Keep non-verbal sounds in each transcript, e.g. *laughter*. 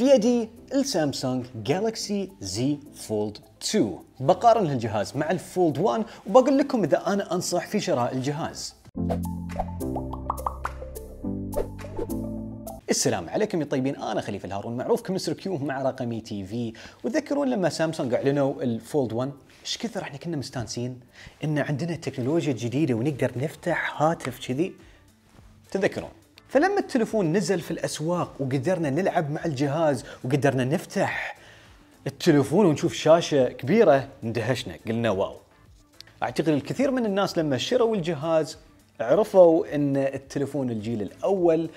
في يدي السامسونج جالكسي زي فولد 2 بقارن الجهاز مع الفولد 1 وبقول لكم اذا انا انصح في شراء الجهاز السلام عليكم يا طيبين انا خليفه الهارون معروف كمستر كيو مع رقمي تي في وتذكرون لما سامسونج اعلنوا الفولد 1 ايش كثر احنا كنا مستانسين ان عندنا تكنولوجيا جديده ونقدر نفتح هاتف كذي تذكرون فلما التلفون نزل في الاسواق وقدرنا نلعب مع الجهاز وقدرنا نفتح التلفون ونشوف شاشه كبيره اندهشنا قلنا واو اعتقد الكثير من الناس لما شروا الجهاز عرفوا ان التلفون الجيل الاول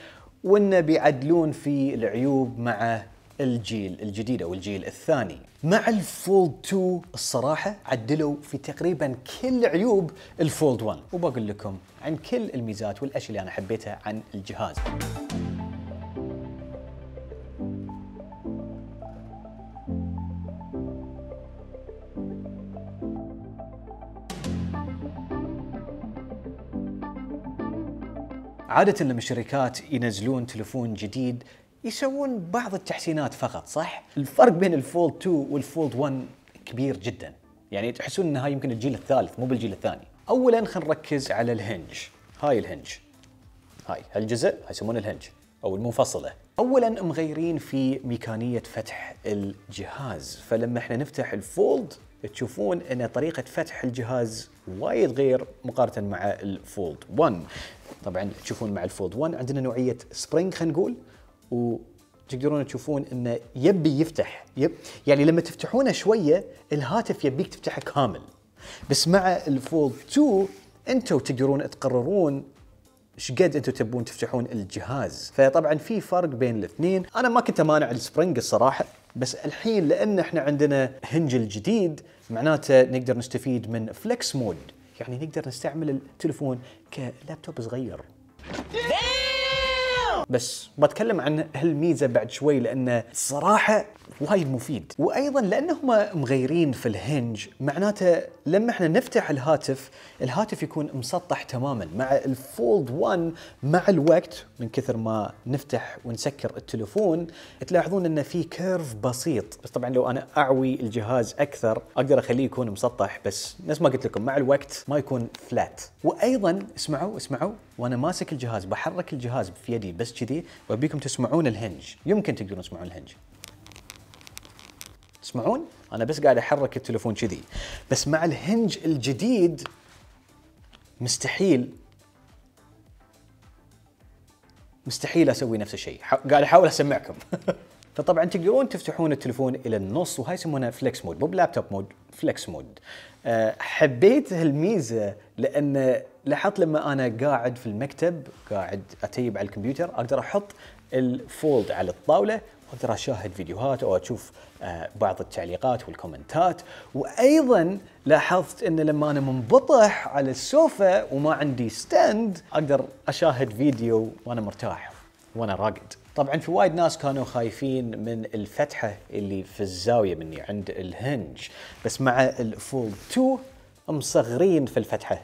وانه بيعدلون في العيوب مع الجيل الجديد او الجيل الثاني مع الفولد 2 الصراحه عدلوا في تقريبا كل عيوب الفولد 1 وبقول لكم عن كل الميزات والاشياء اللي انا حبيتها عن الجهاز عادة لما الشركات ينزلون تلفون جديد يسوون بعض التحسينات فقط صح؟ الفرق بين الفولد 2 والفولد 1 كبير جدا يعني تحسون ان هاي يمكن الجيل الثالث مو بالجيل الثاني اولا خلينا نركز على الهنج هاي الهنج هاي هالجزء هاي يسمونه الهنج او المنفصله اولا مغيرين في ميكانيه فتح الجهاز فلما احنا نفتح الفولد تشوفون ان طريقه فتح الجهاز وايد غير مقارنه مع الفولد 1 طبعا تشوفون مع الفولد 1 عندنا نوعيه سبرينج خلينا نقول وتقدرون تشوفون انه يبي يفتح يب يعني لما تفتحونه شويه الهاتف يبيك تفتحه كامل بس مع الفولد 2 انتم تقدرون تقررون ايش قد انتم تبون تفتحون الجهاز فطبعا في فرق بين الاثنين انا ما كنت مانع السبرنج الصراحه بس الحين لان احنا عندنا هنج الجديد معناته نقدر نستفيد من فلكس مود يعني نقدر نستعمل التلفون كلابتوب صغير بس بتكلم عن هالميزه بعد شوي لان صراحه وايد مفيد وايضا لانهم مغيرين في الهنج معناته لما احنا نفتح الهاتف الهاتف يكون مسطح تماما مع الفولد 1 مع الوقت من كثر ما نفتح ونسكر التلفون تلاحظون انه في كيرف بسيط بس طبعا لو انا اعوي الجهاز اكثر اقدر اخليه يكون مسطح بس نفس ما قلت لكم مع الوقت ما يكون فلات وايضا اسمعوا اسمعوا وانا ماسك الجهاز بحرك الجهاز في يدي بس كذي وابيكم تسمعون الهنج يمكن تقدرون تسمعون الهنج تسمعون انا بس قاعد احرك التليفون كذي بس مع الهنج الجديد مستحيل مستحيل اسوي نفس الشيء قاعد احاول اسمعكم *laughs* فطبعا تقدرون تفتحون التليفون الى النص وهاي يسمونها فليكس مود مو بلابتوب مود فليكس مود حبيت هالميزه لان لاحظت لما انا قاعد في المكتب قاعد اتيب على الكمبيوتر اقدر احط الفولد على الطاوله واقدر اشاهد فيديوهات او اشوف آه، بعض التعليقات والكومنتات وايضا لاحظت ان لما انا منبطح على السوفا وما عندي ستاند اقدر اشاهد فيديو وانا مرتاح وانا راقد طبعا في وايد ناس كانوا خايفين من الفتحه اللي في الزاويه مني عند الهنج بس مع الفولد 2 مصغرين في الفتحه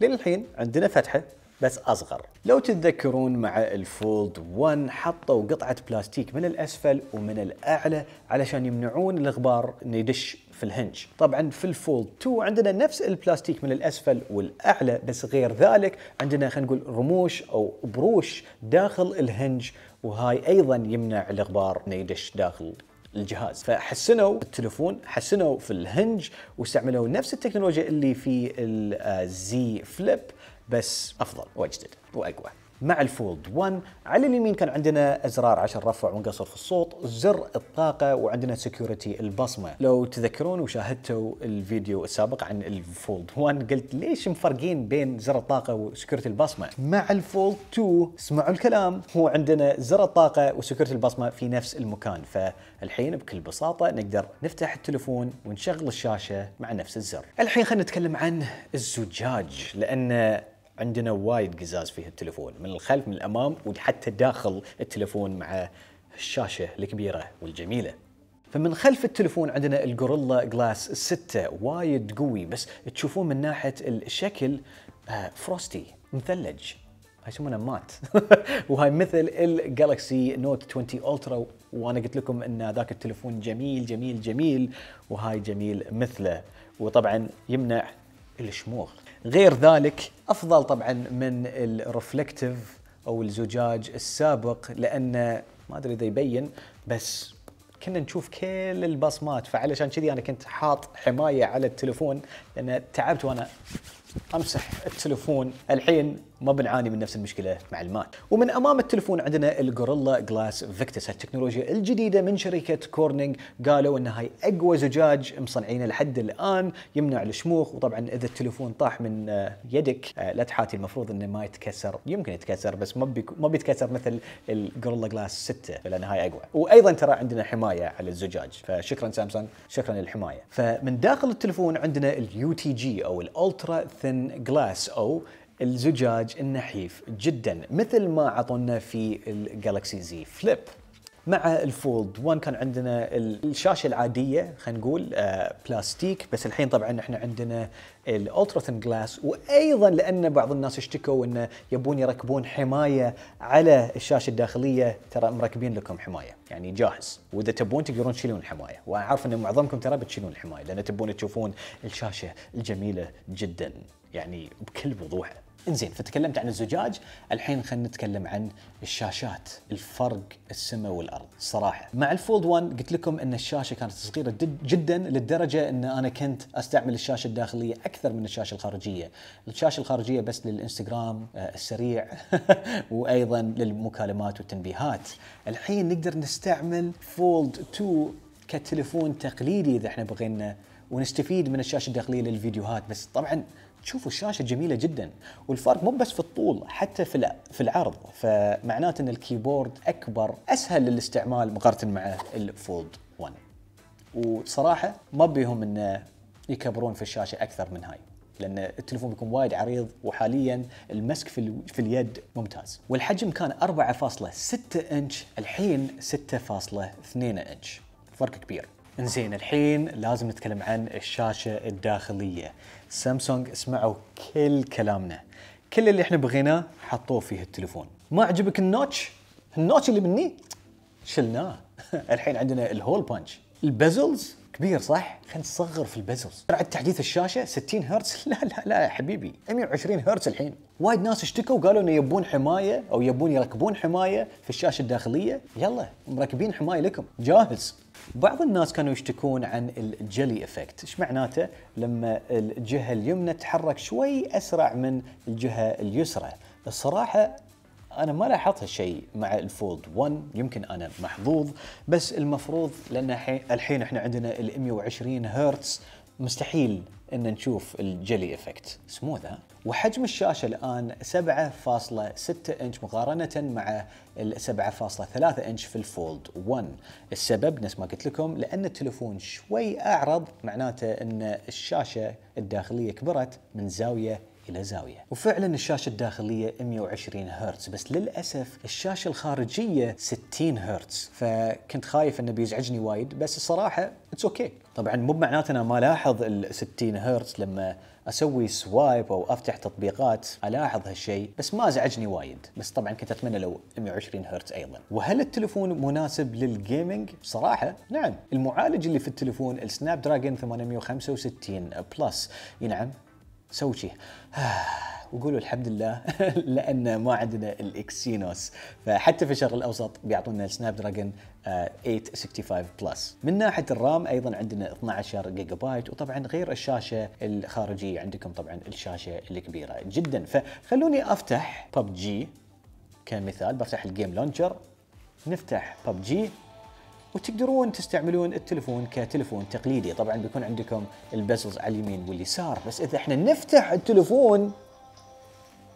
للحين عندنا فتحه بس اصغر لو تتذكرون مع الفولد 1 حطوا قطعه بلاستيك من الاسفل ومن الاعلى علشان يمنعون الغبار انه يدش في الهنج طبعا في الفولد 2 عندنا نفس البلاستيك من الاسفل والاعلى بس غير ذلك عندنا خلينا نقول رموش او بروش داخل الهنج وهاي ايضا يمنع الغبار انه يدش داخل الجهاز فحسنوا التلفون حسنوا في الهنج واستعملوا نفس التكنولوجيا اللي في الزي فليب آه، بس افضل واجدد واقوى مع الفولد 1 على اليمين كان عندنا ازرار عشان رفع ونقصر في الصوت زر الطاقه وعندنا سكيورتي البصمه لو تذكرون وشاهدتوا الفيديو السابق عن الفولد 1 قلت ليش مفرقين بين زر الطاقه وسكيورتي البصمه مع الفولد 2 اسمعوا الكلام هو عندنا زر الطاقه وسكيورتي البصمه في نفس المكان فالحين بكل بساطه نقدر نفتح التلفون ونشغل الشاشه مع نفس الزر الحين خلينا نتكلم عن الزجاج لان عندنا وايد قزاز فيه التليفون من الخلف من الامام وحتى داخل التليفون مع الشاشه الكبيره والجميله فمن خلف التليفون عندنا الجوريلا جلاس 6 وايد قوي بس تشوفون من ناحيه الشكل فروستي آه، مثلج هاي يسمونه مات *laughs* وهاي مثل الجالكسي نوت 20 الترا وانا قلت لكم ان ذاك التليفون جميل جميل جميل وهاي جميل مثله وطبعا يمنع الشموخ غير ذلك افضل طبعا من الرفلكتيف او الزجاج السابق لانه ما ادري اذا يبين بس كنا نشوف كل البصمات فعلشان كذي انا كنت حاط حمايه على التلفون لان تعبت وانا امسح التلفون الحين ما بنعاني من نفس المشكله مع الماء ومن امام التلفون عندنا الجوريلا جلاس فيكتس التكنولوجيا الجديده من شركه كورنينج قالوا ان هاي اقوى زجاج مصنعينه لحد الان يمنع الشموخ وطبعا اذا التلفون طاح من آه، يدك آه، لا تحاتي المفروض انه ما يتكسر يمكن يتكسر بس ما بيك ما بيتكسر مثل الجوريلا جلاس 6 لان هاي اقوى وايضا ترى عندنا حمايه على الزجاج فشكرا سامسونج شكرا للحمايه فمن داخل التلفون عندنا اليو تي جي او الالترا ثين جلاس او الزجاج النحيف جدا مثل ما عطونا في الجالكسي زي فليب مع الفولد 1 كان عندنا الشاشه العاديه خلينا نقول آه، بلاستيك بس الحين طبعا احنا عندنا الالترا ثن جلاس وايضا لان بعض الناس اشتكوا انه يبون يركبون حمايه على الشاشه الداخليه ترى مركبين لكم حمايه يعني جاهز واذا تبون تقدرون تشيلون الحمايه واعرف ان معظمكم ترى بتشيلون الحمايه لان تبون تشوفون الشاشه الجميله جدا يعني بكل وضوح انزين فتكلمت عن الزجاج الحين خلينا نتكلم عن الشاشات الفرق السماء والارض صراحه مع الفولد 1 قلت لكم ان الشاشه كانت صغيره جدا للدرجه ان انا كنت استعمل الشاشه الداخليه اكثر من الشاشه الخارجيه الشاشه الخارجيه بس للانستغرام آه، السريع *laughs* وايضا للمكالمات والتنبيهات الحين نقدر نستعمل فولد 2 كتليفون تقليدي اذا احنا بغينا ونستفيد من الشاشه الداخليه للفيديوهات بس طبعا تشوفوا الشاشه جميله جدا والفرق مو بس في الطول حتى في في العرض فمعناته ان الكيبورد اكبر اسهل للاستعمال مقارنه مع الفولد 1 وصراحه ما بيهم انه يكبرون في الشاشه اكثر من هاي لان التليفون بيكون وايد عريض وحاليا المسك في, في اليد ممتاز والحجم كان 4.6 انش الحين 6.2 انش فرق كبير انزين الحين لازم نتكلم عن الشاشه الداخليه سامسونج اسمعوا كل كلامنا كل اللي احنا بغيناه حطوه فيه التليفون ما عجبك النوتش النوتش اللي مني شلناه *laughs* الحين عندنا الهول بانش البزلز كبير صح؟ خلينا نصغر في البزلز سرعة تحديث الشاشة 60 هرتز *laughs* لا لا لا يا حبيبي 120 هرتز الحين وايد ناس اشتكوا وقالوا انه يبون حماية او يبون يركبون حماية في الشاشة الداخلية يلا مركبين حماية لكم جاهز بعض الناس كانوا يشتكون عن الجلي افكت، ايش معناته؟ لما الجهه اليمنى تتحرك شوي اسرع من الجهه اليسرى، الصراحه انا ما لاحظت هالشيء مع الفولد 1 يمكن انا محظوظ بس المفروض لان الحين احنا عندنا ال 120 هرتز مستحيل ان نشوف الجلي افكت سموث وحجم الشاشه الان 7.6 انش مقارنه مع 7.3 انش في الفولد 1 السبب نفس ما قلت لكم لان التليفون شوي اعرض معناته ان الشاشه الداخليه كبرت من زاويه الى زاويه وفعلا الشاشه الداخليه 120 هرتز بس للاسف الشاشه الخارجيه 60 هرتز فكنت خايف انه بيزعجني وايد بس الصراحه اتس اوكي okay. طبعا مو معناته انا ما لاحظ ال 60 هرتز لما اسوي سوايب او افتح تطبيقات الاحظ هالشيء بس ما ازعجني وايد بس طبعا كنت اتمنى لو 120 هرتز ايضا وهل التليفون مناسب للجيمنج صراحه نعم المعالج اللي في التليفون السناب دراجون 865 بلس نعم سوي شيء *sighs* وقولوا الحمد لله *laughs* لان ما عندنا الاكسينوس فحتى في الشرق الاوسط بيعطونا السناب دراجون 865 بلس من ناحيه الرام ايضا عندنا 12 جيجا بايت وطبعا غير الشاشه الخارجيه عندكم طبعا الشاشه الكبيره جدا فخلوني افتح ببجي كمثال بفتح الجيم لونشر نفتح ببجي وتقدرون تستعملون التلفون كتلفون تقليدي طبعا بيكون عندكم البزلز على اليمين واليسار بس اذا احنا نفتح التلفون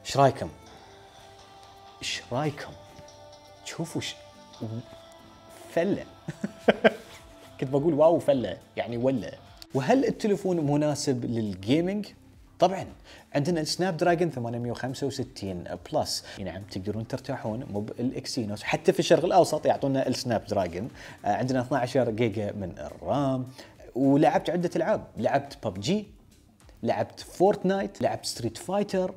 ايش رايكم ايش رايكم شوفوا ش... فله *laughs* كنت بقول واو فله يعني ولا وهل التلفون مناسب للجيمنج طبعا عندنا السناب دراجون 865 بلس نعم تقدرون ترتاحون مو بالاكسينوس حتى في الشرق الاوسط يعطونا السناب آه، دراجون عندنا 12 جيجا من الرام ولعبت عده العاب لعبت ببجي لعبت فورتنايت لعبت ستريت فايتر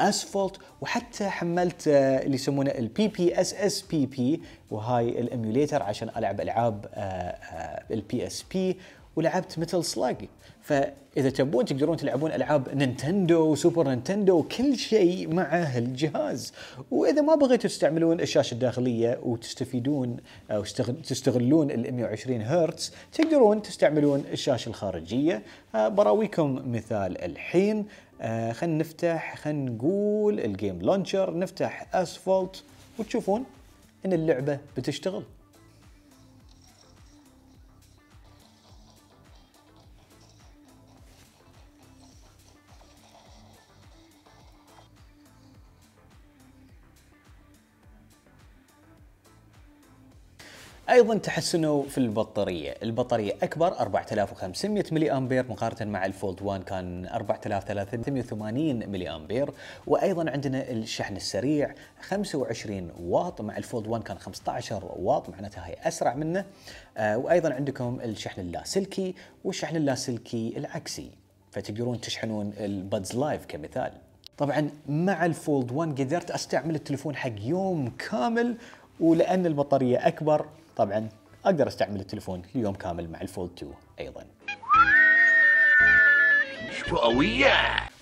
اسفلت وحتى حملت آه، اللي يسمونه البي بي اس اس بي بي وهاي الاميوليتر عشان العب العاب البي اس بي ولعبت مثل سلاج فاذا تبون تقدرون تلعبون العاب نينتندو وسوبر نينتندو وكل شيء مع هالجهاز واذا ما بغيتوا تستعملون الشاشه الداخليه وتستفيدون او تستغلون ال 120 هرتز تقدرون تستعملون الشاشه الخارجيه آه، براويكم مثال الحين آه، خلينا نفتح خلينا نقول الجيم لونشر نفتح اسفلت وتشوفون ان اللعبه بتشتغل ايضا تحسنوا في البطاريه، البطاريه اكبر 4500 ملي امبير مقارنه مع الفولد 1 كان 4380 ملي امبير، وايضا عندنا الشحن السريع 25 واط مع الفولد 1 كان 15 واط معناتها هي اسرع منه، آه، وايضا عندكم الشحن اللاسلكي والشحن اللاسلكي العكسي، فتقدرون تشحنون البادز لايف كمثال. طبعا مع الفولد 1 قدرت استعمل التليفون حق يوم كامل ولان البطاريه اكبر طبعا اقدر استعمل التليفون ليوم كامل مع الفولد 2 ايضا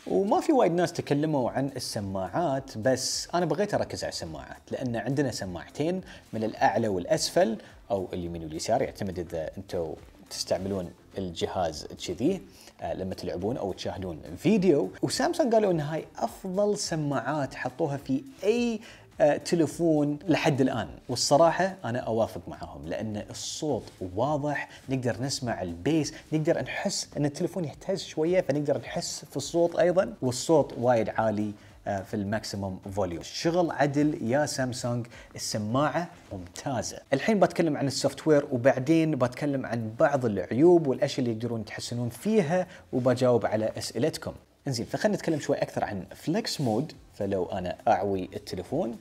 وما في وايد ناس تكلموا عن السماعات بس انا بغيت اركز على السماعات لان عندنا سماعتين من الاعلى والاسفل او اليمين واليسار يعتمد اذا انتم تستعملون الجهاز كذي آه، لما تلعبون او تشاهدون فيديو وسامسونج قالوا ان هاي افضل سماعات حطوها في اي آه، تلفون لحد الان والصراحه انا اوافق معهم لان الصوت واضح نقدر نسمع البيس نقدر نحس ان التلفون يهتز شويه فنقدر نحس في الصوت ايضا والصوت وايد عالي آه، في الماكسيموم فوليوم الشغل عدل يا سامسونج السماعه ممتازه الحين بتكلم عن السوفت وير وبعدين بتكلم عن بعض العيوب والاشياء اللي يقدرون تحسنون فيها وبجاوب على اسئلتكم انزين فخلينا نتكلم شوي اكثر عن فليكس مود فلو انا اعوي التليفون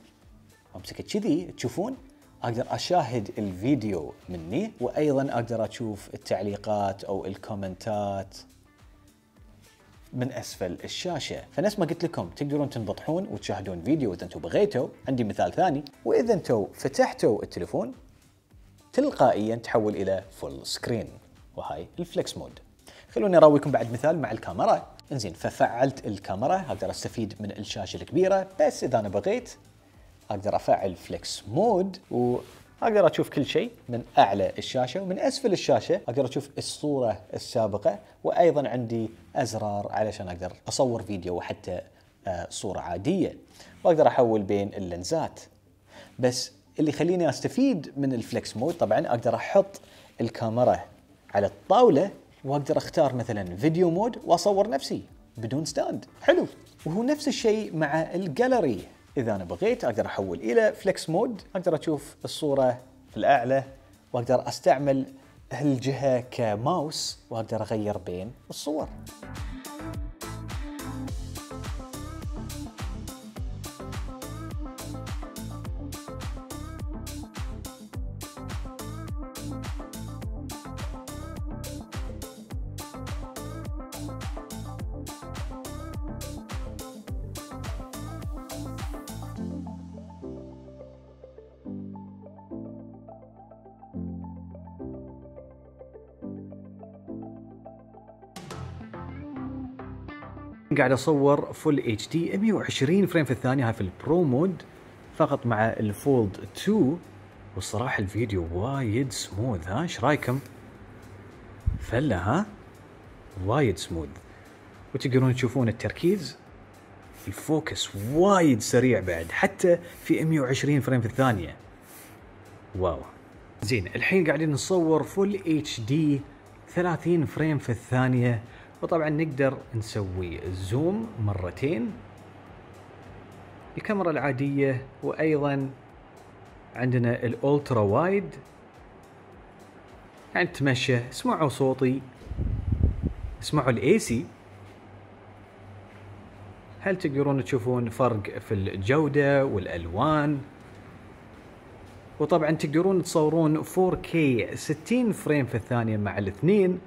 امسكه كذي تشوفون اقدر اشاهد الفيديو مني وايضا اقدر اشوف التعليقات او الكومنتات من اسفل الشاشه، فنفس ما قلت لكم تقدرون تنبطحون وتشاهدون فيديو اذا انتم بغيتوا، عندي مثال ثاني، واذا انتم فتحتوا التليفون تلقائيا تحول الى فول سكرين وهاي الفليكس مود. خلوني اراويكم بعد مثال مع الكاميرا، انزين ففعلت الكاميرا اقدر استفيد من الشاشه الكبيره بس اذا انا بغيت اقدر افعل فليكس مود و اقدر اشوف كل شيء من اعلى الشاشه ومن اسفل الشاشه اقدر اشوف الصوره السابقه وايضا عندي ازرار علشان اقدر اصور فيديو وحتى آه، صوره عاديه واقدر احول بين اللنزات بس اللي يخليني استفيد من الفليكس مود طبعا اقدر احط الكاميرا على الطاوله واقدر اختار مثلا فيديو مود واصور نفسي بدون ستاند حلو وهو نفس الشيء مع الجاليري اذا انا بغيت اقدر احول الى فليكس مود اقدر اشوف الصوره في الاعلى واقدر استعمل هالجهه كماوس واقدر اغير بين الصور. قاعد اصور فول اتش دي 120 فريم في الثانيه هاي في البرو مود فقط مع الفولد 2 والصراحه الفيديو وايد سموث ها ايش رايكم؟ فله ها؟ وايد سموث وتقدرون تشوفون التركيز الفوكس وايد سريع بعد حتى في 120 فريم في الثانيه واو زين الحين قاعدين نصور فول اتش دي 30 فريم في الثانيه وطبعا نقدر نسوي زوم مرتين الكاميرا العادية وأيضا عندنا الأولترا وايد يعني تمشى اسمعوا صوتي اسمعوا الاي سي هل تقدرون تشوفون فرق في الجودة والألوان وطبعا تقدرون تصورون 4K 60 فريم في الثانية مع الاثنين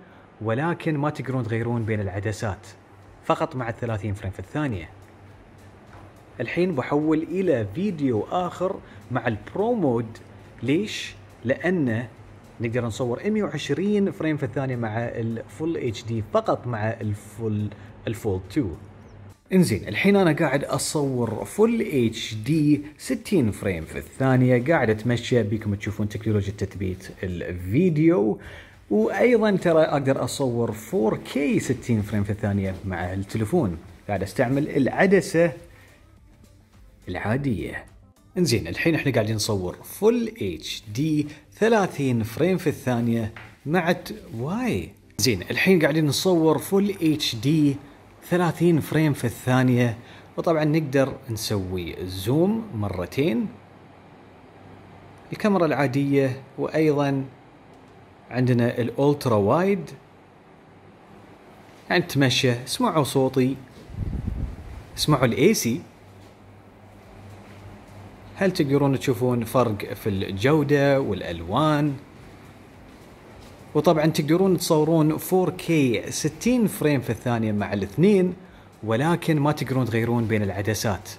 ولكن ما تقدرون تغيرون بين العدسات فقط مع 30 فريم في الثانية الحين بحول إلى فيديو آخر مع البرو مود ليش؟ لأنه نقدر نصور 120 فريم في الثانية مع الفول اتش دي فقط مع الفول الفول 2 انزين الحين انا قاعد اصور فول اتش دي 60 فريم في الثانية قاعد اتمشى بكم تشوفون تكنولوجيا تثبيت الفيديو وايضا ترى اقدر اصور 4K 60 فريم في الثانيه مع التليفون قاعد استعمل العدسه العاديه انزين الحين احنا قاعدين نصور فل اتش دي 30 فريم في الثانيه مع واي زين الحين قاعدين نصور فل اتش دي 30 فريم في الثانيه وطبعا نقدر نسوي زوم مرتين الكاميرا العاديه وايضا عندنا الالترا وايد يعني تمشى اسمعوا صوتي اسمعوا الاي سي هل تقدرون تشوفون فرق في الجودة والألوان وطبعا تقدرون تصورون 4K 60 فريم في الثانية مع الاثنين ولكن ما تقدرون تغيرون بين العدسات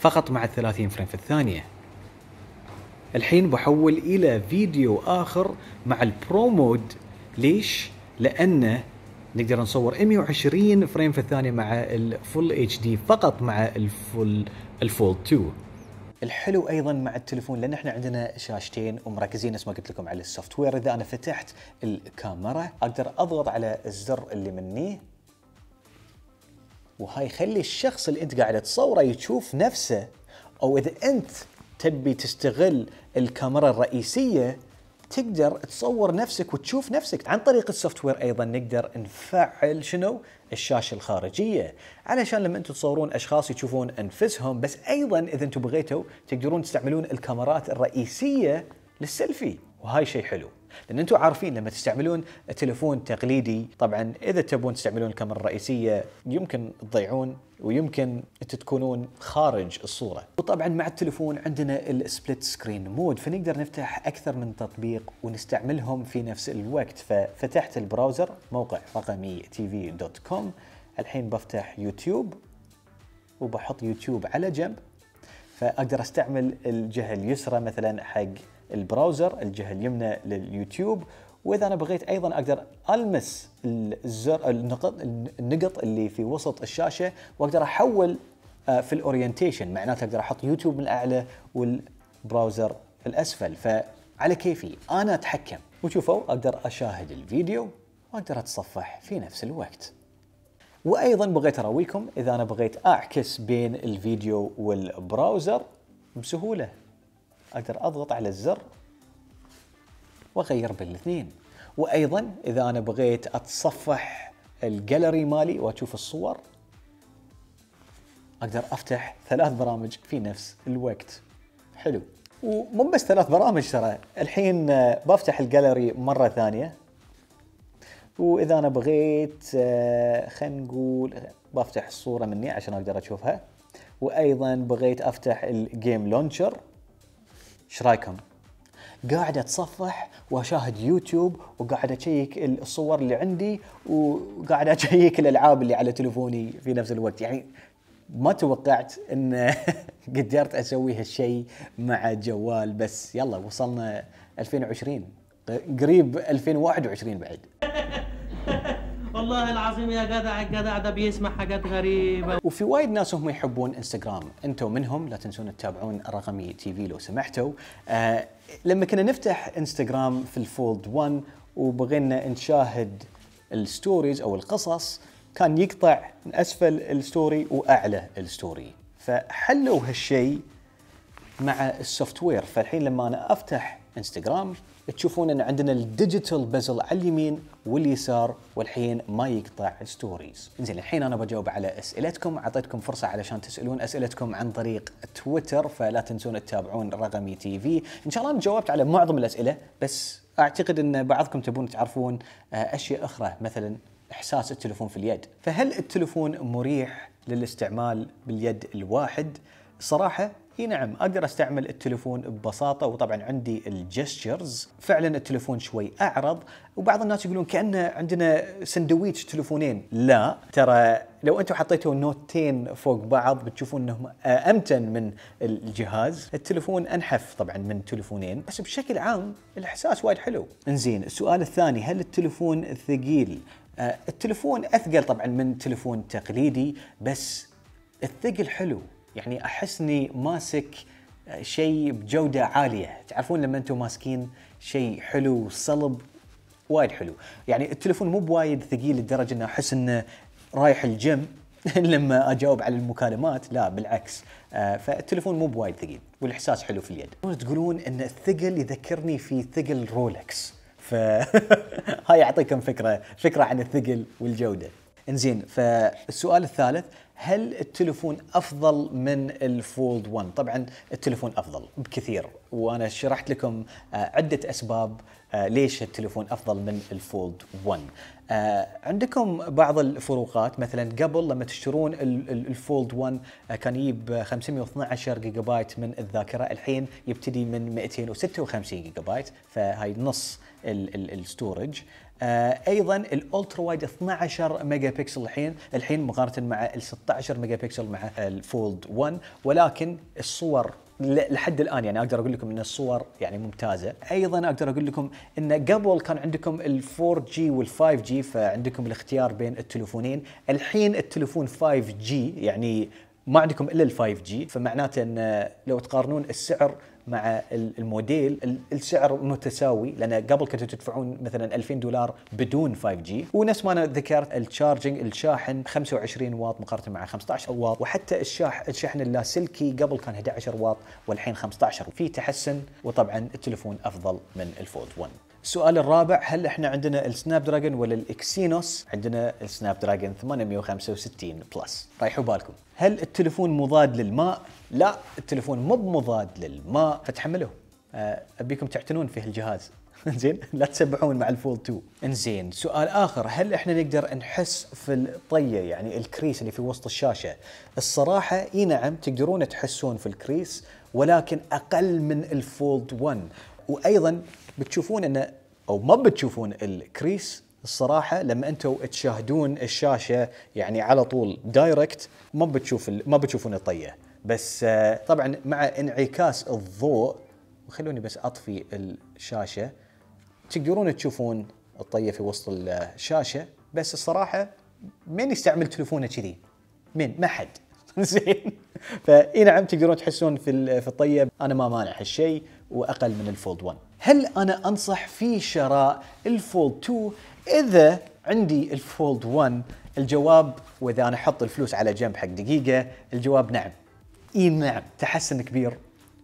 فقط مع 30 فريم في الثانية الحين بحول الى فيديو اخر مع البرو مود ليش لانه نقدر نصور 120 فريم في الثانيه مع الفول اتش دي فقط مع الفول الفول 2 الحلو ايضا مع التليفون لان احنا عندنا شاشتين ومركزين نفس ما قلت لكم على السوفت وير اذا انا فتحت الكاميرا اقدر اضغط على الزر اللي مني وهاي يخلي الشخص اللي انت قاعد تصوره يشوف نفسه او اذا انت تبي تستغل الكاميرا الرئيسيه تقدر تصور نفسك وتشوف نفسك عن طريق السوفت وير ايضا نقدر نفعل شنو الشاشه الخارجيه علشان لما انتم تصورون اشخاص يشوفون انفسهم بس ايضا اذا انتم بغيتوا تقدرون تستعملون الكاميرات الرئيسيه للسيلفي وهاي شيء حلو لان انتم عارفين لما تستعملون تلفون تقليدي طبعا اذا تبون تستعملون الكاميرا الرئيسيه يمكن تضيعون ويمكن انت تكونون خارج الصوره وطبعا مع التلفون عندنا السبلت سكرين مود فنقدر نفتح اكثر من تطبيق ونستعملهم في نفس الوقت ففتحت البراوزر موقع رقمي تي في دوت كوم الحين بفتح يوتيوب وبحط يوتيوب على جنب فاقدر استعمل الجهه اليسرى مثلا حق البراوزر الجهه اليمنى لليوتيوب واذا انا بغيت ايضا اقدر المس الزر النقط النقط اللي في وسط الشاشه واقدر احول آه، في الاورينتيشن معناته اقدر احط يوتيوب من الاعلى والبراوزر في الاسفل فعلى كيفي انا اتحكم وشوفوا اقدر اشاهد الفيديو واقدر اتصفح في نفس الوقت وايضا بغيت اراويكم اذا انا بغيت اعكس بين الفيديو والبراوزر بسهوله اقدر اضغط على الزر واغير بين الاثنين وايضا اذا انا بغيت اتصفح الجاليري مالي واشوف الصور اقدر افتح ثلاث برامج في نفس الوقت حلو ومو بس ثلاث برامج ترى الحين بفتح الجاليري مره ثانيه واذا انا بغيت آه، خلينا نقول بفتح الصوره مني عشان اقدر اشوفها وايضا بغيت افتح الجيم لونشر ايش رايكم؟ قاعد اتصفح واشاهد يوتيوب وقاعد اشيك الصور اللي عندي وقاعد *laughs* اشيك الالعاب اللي على تلفوني في نفس الوقت يعني ما توقعت ان *laughs* قدرت اسوي هالشيء مع جوال بس يلا وصلنا 2020 قريب 2021 بعد *laughs* والله العظيم يا جدع الجدع ده بيسمع حاجات غريبه وفي وايد ناس هم يحبون انستغرام انتم منهم لا تنسون تتابعون رقمي تي في لو سمحتوا آه لما كنا نفتح انستغرام في الفولد 1 وبغينا نشاهد الستوريز او القصص كان يقطع من اسفل الستوري واعلى الستوري فحلوا هالشيء مع السوفت وير فالحين لما انا افتح انستغرام تشوفون ان عندنا الديجيتال بزل على اليمين واليسار والحين ما يقطع ستوريز زين الحين انا بجاوب على اسئلتكم اعطيتكم فرصه علشان تسالون اسئلتكم عن طريق تويتر فلا تنسون تتابعون رقمي تي في ان شاء الله انا جاوبت على معظم الاسئله بس اعتقد ان بعضكم تبون تعرفون آه، اشياء اخرى مثلا احساس التلفون في اليد فهل التلفون مريح للاستعمال باليد الواحد صراحه اي نعم اقدر استعمل التليفون ببساطه وطبعا عندي الجستشرز فعلا التليفون شوي اعرض وبعض الناس يقولون كانه عندنا سندويتش تليفونين لا ترى لو انتم حطيتوا النوتين فوق بعض بتشوفون انهم امتن من الجهاز التليفون انحف طبعا من تليفونين بس بشكل عام الاحساس وايد حلو انزين السؤال الثاني هل التليفون ثقيل آه، التليفون اثقل طبعا من تليفون تقليدي بس الثقل حلو يعني احسني ماسك شيء بجوده عاليه تعرفون لما انتم ماسكين شيء حلو وصلب وايد حلو يعني التليفون مو بوايد ثقيل لدرجه اني احس انه رايح الجيم *laughs* لما اجاوب على المكالمات لا بالعكس آه، فالتليفون مو بوايد ثقيل والاحساس حلو في اليد تقولون ان الثقل يذكرني في ثقل رولكس ف *laughs* هاي اعطيكم فكره فكره عن الثقل والجوده انزين فالسؤال الثالث هل التليفون افضل من الفولد 1 طبعا التليفون افضل بكثير وانا شرحت لكم آه، عده اسباب آه، ليش التليفون افضل من الفولد 1 آه، عندكم بعض الفروقات مثلا قبل لما تشترون الفولد 1 كان يجيب 512 جيجا بايت من الذاكره الحين يبتدي من 256 جيجا بايت فهاي نص الستورج ال آه، ايضا الالترا وايد 12 ميجا بكسل الحين الحين مقارنه مع ال 16 ميجا بكسل مع الفولد 1 ولكن الصور لحد الان يعني اقدر اقول لكم ان الصور يعني ممتازه، ايضا اقدر اقول لكم ان قبل كان عندكم ال 4 جي وال 5 جي فعندكم الاختيار بين التليفونين، الحين التليفون 5 جي يعني ما عندكم الا ال 5 جي فمعناته ان لو تقارنون السعر مع الموديل السعر متساوي لان قبل كنتوا تدفعون مثلا 2000 دولار بدون 5 جي ونفس ما انا ذكرت التشارجنج الشاحن 25 واط مقارنه مع 15 واط وحتى الشاح الشحن اللاسلكي قبل كان 11 واط والحين 15 في تحسن وطبعا التليفون افضل من الفولد 1 السؤال الرابع هل احنا عندنا السناب دراجون ولا الاكسينوس؟ عندنا السناب دراجون 865 بلس، ريحوا بالكم. هل التليفون مضاد للماء؟ لا، التليفون مو مضاد للماء، فتحملوه. آه، ابيكم تعتنون في هالجهاز. *laughs* زين لا تسبحون مع الفول 2 انزين سؤال اخر هل احنا نقدر نحس في الطيه يعني الكريس اللي في وسط الشاشه الصراحه اي نعم تقدرون تحسون في الكريس ولكن اقل من الفولد 1 وايضا بتشوفون ان او ما بتشوفون الكريس الصراحه لما انتم تشاهدون الشاشه يعني على طول دايركت ما بتشوف ما بتشوفون الطيه بس آه، طبعا مع انعكاس الضوء وخلوني بس اطفي الشاشه تقدرون تشوفون الطيه في وسط الشاشه بس الصراحه من يستعمل تليفونه كذي؟ من؟ ما حد *laughs* زين فاي نعم تقدرون تحسون في في الطيه انا ما مانع هالشيء واقل من الفولد 1 هل انا انصح في شراء الفولد 2 اذا عندي الفولد 1 الجواب واذا انا احط الفلوس على جنب حق دقيقه الجواب نعم اي نعم تحسن كبير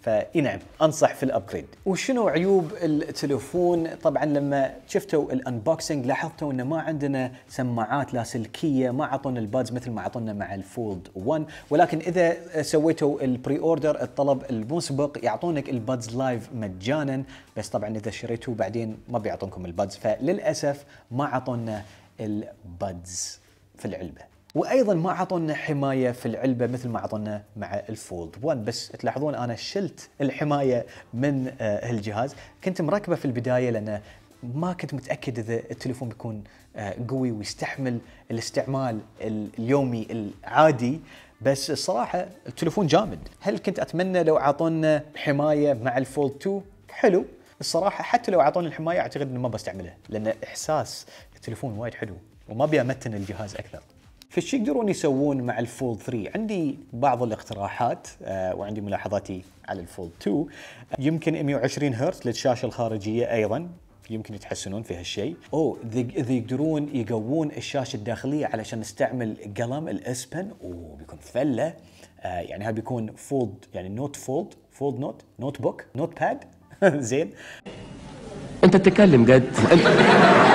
فاي نعم انصح في الابجريد وشنو عيوب التلفون طبعا لما شفتوا الانبوكسنج لاحظتوا انه ما عندنا سماعات لاسلكيه ما عطونا البادز مثل ما عطونا مع الفولد 1 ولكن اذا سويتوا البري اوردر الطلب المسبق يعطونك البادز لايف مجانا بس طبعا اذا شريتوا بعدين ما بيعطونكم البادز فللاسف ما عطونا البادز في العلبه وايضا ما اعطونا حمايه في العلبه مثل ما اعطونا مع الفولد 1 بس تلاحظون انا شلت الحمايه من آه، الجهاز كنت مركبه في البدايه لان ما كنت متاكد اذا التليفون بيكون آه، قوي ويستحمل الاستعمال اليومي العادي بس الصراحه التليفون جامد هل كنت اتمنى لو اعطونا حمايه مع الفولد 2 حلو الصراحه حتى لو اعطوني الحمايه اعتقد انه ما بستعملها لان احساس التليفون وايد حلو وما ابي امتن الجهاز اكثر فايش يقدرون يسوون مع الفولد 3 عندي بعض الاقتراحات آه، وعندي ملاحظاتي على الفولد 2 يمكن 120 هرتز للشاشه الخارجيه ايضا يمكن يتحسنون في هالشيء او اذا يقدرون يقوون الشاشه الداخليه علشان نستعمل قلم الاسبن وبيكون فله آه، يعني ها بيكون فولد يعني نوت فولد فولد نوت نوت بوك نوت باد زين انت تتكلم جد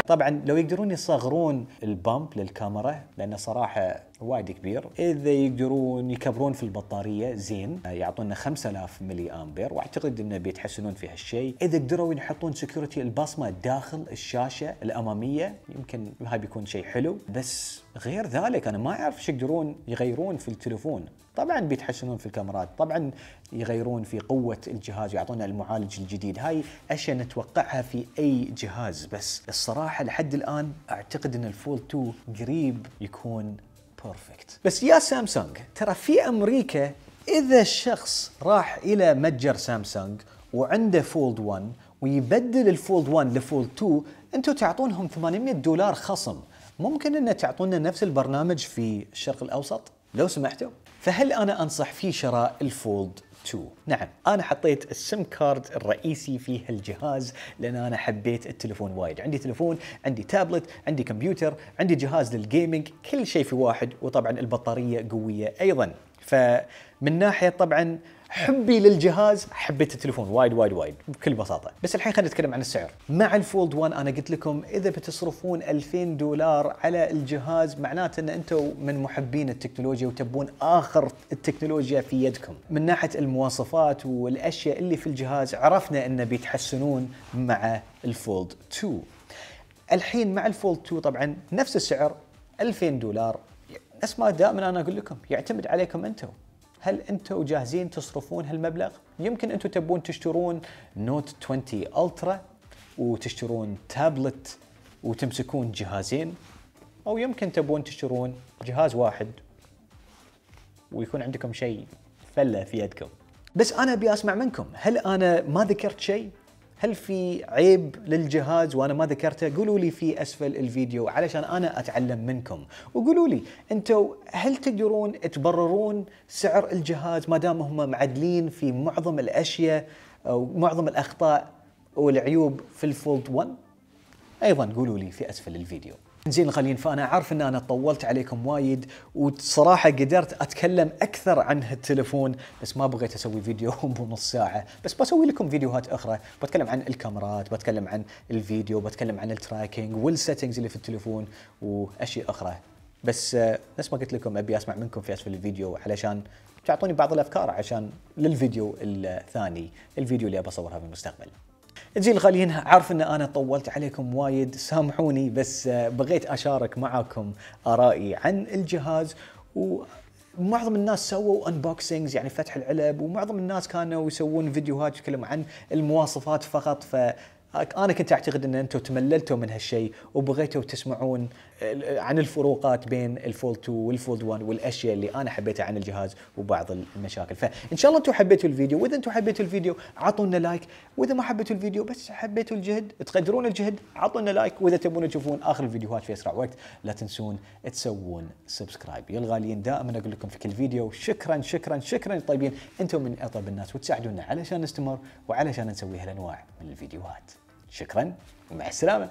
طبعا لو يقدرون يصغرون البامب للكاميرا لانه صراحه وايد كبير اذا يقدرون يكبرون في البطاريه زين آه، يعطونا 5000 ملي امبير واعتقد انه بيتحسنون في هالشيء اذا قدروا يحطون سكيورتي البصمه داخل الشاشه الاماميه يمكن هاي بيكون شيء حلو بس غير ذلك انا ما اعرف ايش يقدرون يغيرون في التليفون طبعا بيتحسنون في الكاميرات طبعا يغيرون في قوه الجهاز يعطونا المعالج الجديد هاي اشياء نتوقعها في اي جهاز بس الصراحه لحد الان اعتقد ان الفول 2 قريب يكون بيرفكت بس يا سامسونج ترى في امريكا اذا الشخص راح الى متجر سامسونج وعنده فولد 1 ويبدل الفولد 1 لفولد 2 انتم تعطونهم 800 دولار خصم ممكن ان تعطونا نفس البرنامج في الشرق الاوسط لو سمحتوا فهل انا انصح في شراء الفولد 2 نعم انا حطيت السم كارد الرئيسي في هالجهاز لان انا حبيت التليفون وايد عندي تليفون عندي تابلت عندي كمبيوتر عندي جهاز للجيمنج كل شيء في واحد وطبعا البطاريه قويه ايضا فمن ناحيه طبعا حبي للجهاز حبيت التليفون وايد وايد وايد بكل بساطه بس الحين خلينا نتكلم عن السعر مع الفولد 1 انا قلت لكم اذا بتصرفون 2000 دولار على الجهاز معناته ان انتم من محبين التكنولوجيا وتبون اخر التكنولوجيا في يدكم من ناحيه المواصفات والاشياء اللي في الجهاز عرفنا انه بيتحسنون مع الفولد 2 الحين مع الفولد 2 طبعا نفس السعر 2000 دولار نفس ما دائما انا اقول لكم يعتمد عليكم انتم هل انتم جاهزين تصرفون هالمبلغ؟ يمكن انتم تبون تشترون نوت 20 الترا وتشترون تابلت وتمسكون جهازين او يمكن تبون تشترون جهاز واحد ويكون عندكم شيء فله في يدكم. بس انا ابي اسمع منكم، هل انا ما ذكرت شيء؟ هل في عيب للجهاز وانا ما ذكرته قولوا لي في اسفل الفيديو علشان انا اتعلم منكم وقولوا لي انتم هل تقدرون تبررون سعر الجهاز ما دام هم معدلين في معظم الاشياء او معظم الاخطاء والعيوب في الفولد 1 ايضا قولوا لي في اسفل الفيديو زين الغاليين فانا عارف ان انا طولت عليكم وايد وصراحه قدرت اتكلم اكثر عن هالتلفون بس ما بغيت اسوي فيديو *laughs* بنص ساعه بس بسوي لكم فيديوهات اخرى بتكلم عن الكاميرات بتكلم عن الفيديو بتكلم عن التراكينج والسيتنجز اللي في التلفون واشياء اخرى بس نفس ما قلت لكم ابي اسمع منكم في اسفل الفيديو علشان تعطوني بعض الافكار عشان للفيديو الثاني الفيديو اللي ابى اصورها في المستقبل زين الغاليين عارف ان انا طولت عليكم وايد سامحوني بس آه، بغيت اشارك معاكم ارائي عن الجهاز و معظم الناس سووا انبوكسنجز يعني فتح العلب ومعظم الناس كانوا يسوون فيديوهات يتكلم عن المواصفات فقط ف انا كنت اعتقد ان انتم تمللتوا من هالشيء وبغيتوا تسمعون عن الفروقات بين الفولد 2 والفولد 1 والاشياء اللي انا حبيتها عن الجهاز وبعض المشاكل فان شاء الله انتم حبيتوا الفيديو واذا انتم حبيتوا الفيديو عطونا لايك واذا ما حبيتوا الفيديو بس حبيتوا الجهد تقدرون الجهد عطونا لايك واذا تبون تشوفون اخر الفيديوهات في اسرع وقت لا تنسون تسوون سبسكرايب يا الغاليين دائما اقول لكم في كل فيديو شكرا شكرا شكرا يا طيبين انتم من اطيب الناس وتساعدونا علشان نستمر وعلشان نسوي هالانواع من الفيديوهات شكرا ومع السلامه